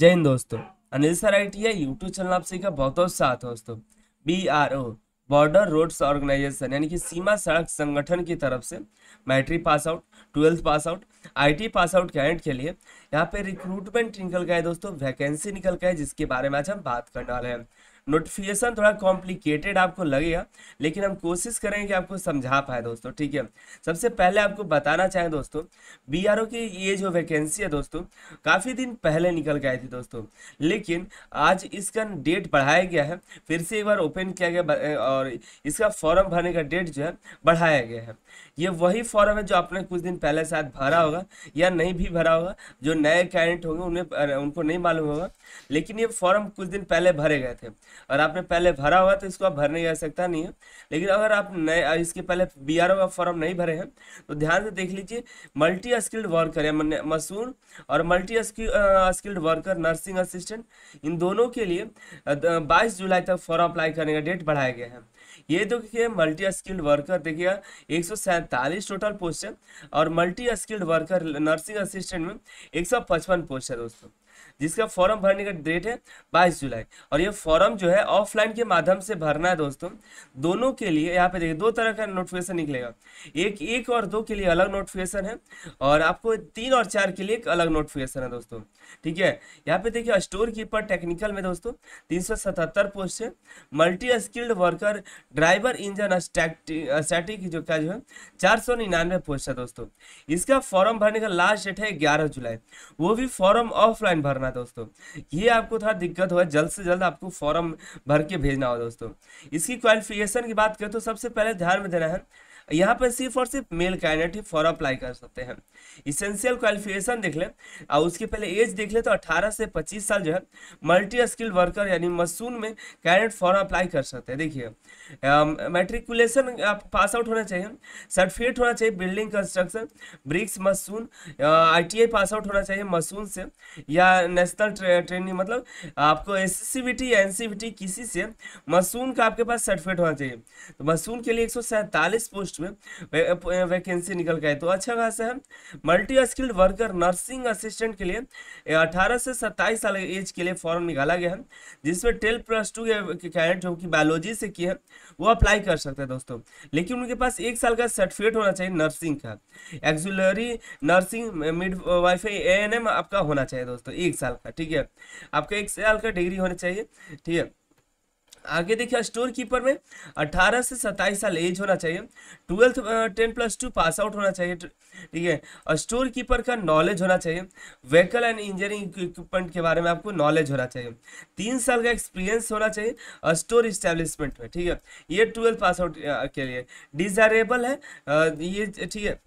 जय हिंद दोस्तों Anil sir I T I YouTube channel आप सभी का बहुत बहुत साथ दोस्तों B R O border roads organization यानी कि सीमा सड़क संगठन की तरफ से matric pass out twelfth pass out ITI pass out candidate के लिए यहाँ पे रिक्रूटमेंट निकल गया है दोस्तों वैकेंसी निकल गया है जिसके बारे में आज हम बात करने वाले हैं नोटिफिकेशन थोड़ा कॉम्प्लिकेटेड आपको लगेगा लेकिन हम कोशिश करेंगे कि आपको समझा पाए दोस्तों ठीक है सबसे पहले आपको बताना चाहें दोस्तों बी की ये जो वैकेंसी है दोस्तों काफ़ी दिन पहले निकल के आई थी दोस्तों लेकिन आज इसका डेट बढ़ाया गया है फिर से एक बार ओपन किया गया और इसका फॉर्म भरने का डेट जो है बढ़ाया गया है ये वही फॉर्म है जो आपने कुछ दिन पहले शायद भरा होगा या नहीं भी भरा होगा जो नए कैंडिडेट होंगे उन्हें उनको नहीं मालूम होगा लेकिन ये फॉर्म कुछ दिन पहले भरे गए थे और आपने पहले भरा हुआ तो इसको आप भरने की आवश्यकता नहीं है लेकिन अगर आप नए इसके पहले बी आर का फॉर्म नहीं भरे हैं तो ध्यान से देख लीजिए मल्टी स्किल्ड वर्कर या मसूर और multi skilled worker nursing assistant इन दोनों के लिए बाईस जुलाई तक फॉर्म अप्लाई करने का डेट बढ़ाया गया है ये तो देखिए मल्टी स्किल्ड वर्कर देखिएगा एक टोटल पोस्ट है और multi skilled worker nursing assistant में एक पोस्ट है दोस्तों जिसका फॉर्म भरने का डेट है बाईस जुलाई और ये फॉर्म जो है ऑफलाइन के माध्यम से भरना है दोस्तों दोनों के लिए यहाँ पे देखिए दो तरह का नोटिफिकेशन निकलेगा एक एक और दो के लिए अलग नोटिफिकेशन है और आपको तीन और चार के लिए एक अलग नोटिफिकेशन है दोस्तों ठीक है यहाँ पे देखिए स्टोर कीपर टेक्निकल में दोस्तों तीन पोस्ट है multi skilled worker driver engine static जो क्या जो है चार सौ निन्यानवे पोस्ट है दोस्तों इसका फॉर्म भरने का लास्ट डेट है ग्यारह जुलाई वो भी फॉर्म ऑफलाइन भर भरना है दोस्तों ये आपको थोड़ा दिक्कत हो जल्द से जल्द आपको फॉर्म भर के भेजना होगा दोस्तों इसकी क्वालिफिकेशन की बात करें तो सबसे पहले ध्यान में देना है यहाँ पर सिर्फ और सिर्फ मेल कैंडिडेट ही फॉर अप्लाई कर सकते हैं इसेंशियल क्वालिफिकेशन देख लें और उसके पहले एज देख लें तो 18 से 25 साल जो है मल्टी स्किल्ड वर्कर यानी मसून में कैंडिडेट फॉर अप्लाई कर सकते हैं देखिए मेट्रिकुलेशन पास आउट होना चाहिए सर्टिफिकेट होना चाहिए building construction bricks mason I pass out होना चाहिए मसून से या नेशनल ट्रेनिंग मतलब आपको एस सी सी किसी से मसून का आपके पास सर्टिफिकेट होना चाहिए तो मसून के लिए एक पोस्ट में वैकेंसी निकल गए तो अच्छा खासा है multi skilled worker nursing assistant के लिए अठारह से सत्ताईस साल एज के लिए फॉर्म निकाला गया है जिसमें ट्वेल्थ प्लस टू के कैंडिडेट जो कि बायोलॉजी से किए हैं वो अप्लाई कर सकते हैं दोस्तों लेकिन उनके पास एक साल का सर्टिफिकेट होना चाहिए नर्सिंग का एक्जुलरी नर्सिंग मिड वाईफाई ए आपका होना चाहिए दोस्तों एक साल का ठीक है आपका एक साल का डिग्री होना चाहिए ठीक है आगे देखिए स्टोर कीपर में 18 से 27 साल एज होना चाहिए twelfth ten plus two pass out होना चाहिए ठीक है और स्टोर कीपर का नॉलेज होना चाहिए व्हीकल एंड इंजीनियरिंग इक्विपमेंट के बारे में आपको नॉलेज होना चाहिए तीन साल का एक्सपीरियंस होना चाहिए और स्टोर इस्टेब्लिशमेंट में ठीक है ये ट्वेल्थ पास आउट के लिए डिजायरेबल है ये ठीक है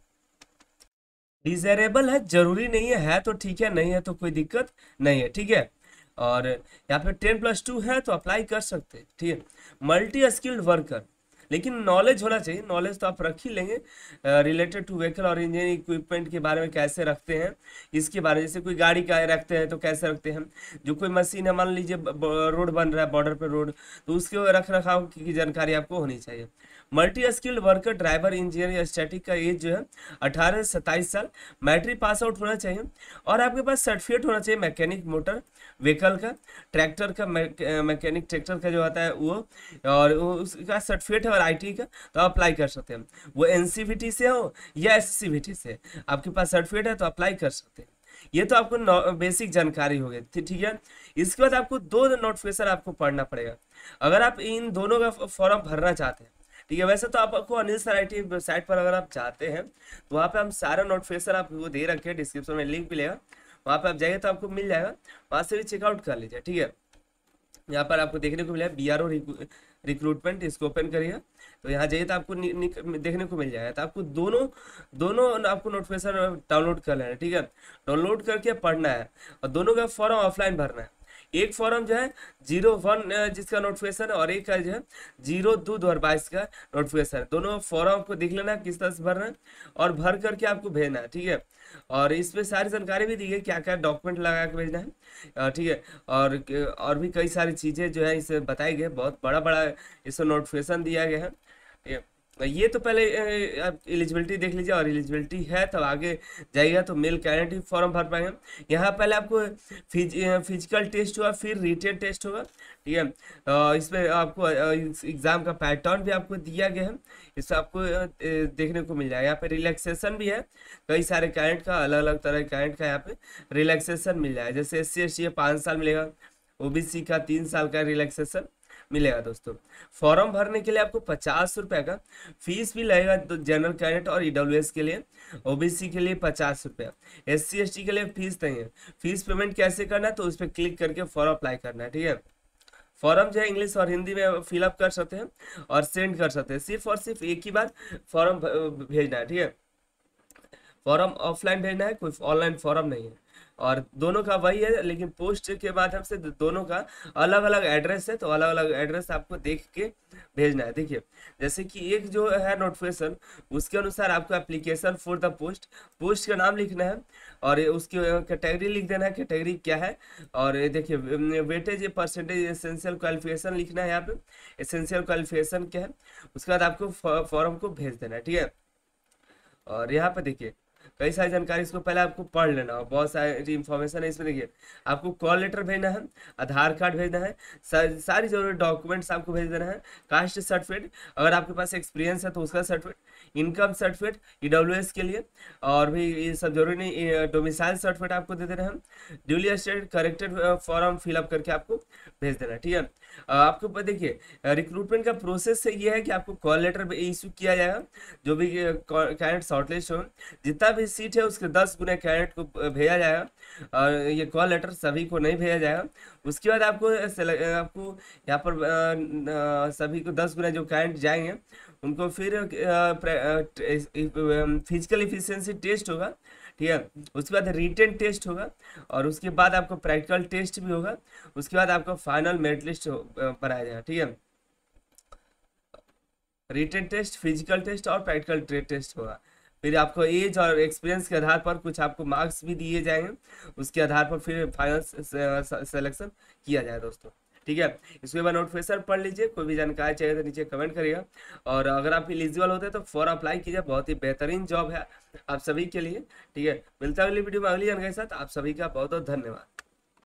डिजायरेबल है जरूरी नहीं है, है तो ठीक है नहीं है तो कोई दिक्कत नहीं है ठीक है और यहाँ पे टेन प्लस टू है तो अप्लाई कर सकते हैं ठीक है मल्टी स्किल्ड वर्कर लेकिन नॉलेज होना चाहिए नॉलेज तो आप रख ही लेंगे रिलेटेड टू व्हीकल और इंजन इक्विपमेंट के बारे में कैसे रखते हैं इसके बारे में जैसे कोई गाड़ी का रखते हैं तो कैसे रखते हैं जो कोई मशीन है मान लीजिए रोड बन रहा है बॉर्डर पर रोड तो उसके रख रखाव की जानकारी आपको होनी चाहिए multi skilled worker driver engineer static का एज जो है अठारह से सत्ताईस साल मैट्रिक पास आउट होना चाहिए और आपके पास सर्टिफिकेट होना चाहिए मैकेनिक मोटर व्हीकल का ट्रैक्टर का मैकेनिक ट्रैक्टर का जो आता है वो और उसका सर्टिफिकेट और वैरायटी का तो अप्लाई कर सकते हैं वो एन से हो या एस से आपके पास सर्टिफिकेट है तो अप्लाई कर सकते हैं ये तो आपको बेसिक जानकारी हो गई ठीक है इसके बाद आपको दो नोटिफिकेशन आपको पढ़ना पड़ेगा अगर आप इन दोनों का फॉर्म भरना चाहते हैं ठीक है वैसे तो आपको अनिल सर सराइटी वेबसाइट पर अगर आप जाते हैं तो वहाँ पे हम सारा नोटिफिकेशन आपको दे रखे हैं डिस्क्रिप्शन में लिंक मिलेगा वहाँ पे आप जाइए तो आपको मिल जाएगा वहाँ से भी चेकआउट कर लीजिए ठीक है यहाँ पर आपको देखने को मिला बी आर ओ रिक्रूटमेंट इसको ओपन करिए तो यहाँ जाइए तो आपको नि, नि, देखने को मिल जाएगा तो आपको दोनों दोनों आपको नोटिफिकेशन डाउनलोड कर लेना है ठीक है डाउनलोड करके पढ़ना है और दोनों का फॉर्म ऑफलाइन भरना है एक फॉर्म जो है जीरो वन जिसका नोटिफिकेशन और एक का जो है जीरो दो दो बाईस का नोटिफिकेशन दोनों फॉर्म को देख लेना किस तरह से भरना और भर करके आपको भेजना है ठीक है और इसमें सारी जानकारी भी दी गई क्या क्या डॉक्यूमेंट लगा के भेजना है ठीक है और और भी कई सारी चीज़ें जो है इसे बताई गई बहुत बड़ा बड़ा इसमें नोटिफिकेशन दिया गया है ठीक है ये तो पहले आप एलिजिबिलिटी देख लीजिए और एलिजिबिलिटी है तब आगे जाइएगा तो मेल कैंडिडेट फॉर्म भर पाएंगे यहाँ पहले आपको फिज फिजिकल टेस्ट हुआ फिर रिटेन टेस्ट होगा ठीक है इसमें आपको एग्ज़ाम का पैटर्न भी आपको दिया गया है इसमें आपको देखने को मिल जाएगा यहाँ पे रिलैक्सेशन भी है कई सारे कैंट का अलग अलग तरह के कैंट का यहाँ पे रिलैक्सेशन मिल जाएगा जैसे एस सी एस पाँच साल मिलेगा ओ बी सी का तीन साल का रिलैक्सेशन मिलेगा दोस्तों फॉर्म भरने के लिए आपको पचास रुपये का फीस भी लगेगा तो जनरल कैडेट और ई e के लिए ओबीसी के लिए पचास रुपया एस सी के लिए फीस नहीं है फीस पेमेंट कैसे करना है तो उस पर क्लिक करके फॉर्म अप्लाई करना है ठीक है फॉर्म जो है इंग्लिश और हिंदी में फिलअप कर सकते हैं और सेंड कर सकते हैं सिर्फ और सिर्फ एक ही बार फॉर्म भेजना है ठीक है फॉर्म ऑफलाइन भेजना है कोई ऑनलाइन फॉर्म नहीं है और दोनों का वही है लेकिन पोस्ट के माध्यम से दोनों का अलग अलग एड्रेस है तो अलग अलग एड्रेस आपको देख के भेजना है देखिए जैसे कि एक जो है नोटिफिकेशन उसके अनुसार आपको application for the post post का नाम लिखना है और उसकी कैटेगरी लिख देना है कैटेगरी क्या है और देखिए वेटेज परसेंटेज एसेंशियल क्वालिफिकेशन लिखना है यहाँ पे एसेंशियल क्वालिफिकेशन क्या है उसके बाद आपको फॉर्म को भेज देना है ठीक है और यहाँ पे देखिए कई सारी जानकारी इसको पहले आपको पढ़ लेना हो बहुत सारी इन्फॉर्मेशन है इसमें देखिए आपको कॉल लेटर भेजना है आधार कार्ड भेजना है सारी जरूरी डॉक्यूमेंट्स आपको भेज देना है कास्ट सर्टिफिकेट अगर आपके पास एक्सपीरियंस है तो उसका सर्टिफिकेट इनकम सर्टिफिकेट ई के लिए और भी ये सब जरूरी नहीं डोमिसाइल सर्टिफिकेट आपको दे देना है duly state corrected form fill up करके आपको भेज देना है ठीक है आपको देखिए रिक्रूटमेंट का प्रोसेस ये है कि आपको कॉल लेटर इश्यू किया जाएगा जो भी कैंडिडेट शॉर्टलिस्ट हो जितना भी सीट है उसके दस गुने कैंडिडेट को भेजा जाएगा और ये कॉल लेटर सभी को नहीं भेजा जाएगा उसके बाद आपको आपको यहाँ पर सभी को दस गुने जो कैंडिडेट जाएंगे उनको फिर फिजिकल इफिशेंसी टेस्ट होगा ठीक है उसके बाद रिटर्न टेस्ट होगा और उसके बाद आपको प्रैक्टिकल टेस्ट भी होगा उसके बाद आपको फाइनल मेरिट लिस्ट बनाया जाएगा ठीक है रिटर्न टेस्ट फिजिकल टेस्ट और प्रैक्टिकल टेस्ट होगा फिर आपको एज और एक्सपीरियंस के आधार पर कुछ आपको मार्क्स भी दिए जाएंगे उसके आधार पर फिर फाइनल सेलेक्शन किया जाए दोस्तों ठीक है इसके बाद नोटिफिकेशन पढ़ लीजिए कोई भी जानकारी चाहिए तो नीचे कमेंट करिएगा और अगर आप इलिजिबल होते हैं तो फॉर अप्लाई कीजिए बहुत ही बेहतरीन जॉब है आप सभी के लिए ठीक है मिलता है अगली वीडियो में अगली जानकारी के साथ आप सभी का बहुत बहुत धन्यवाद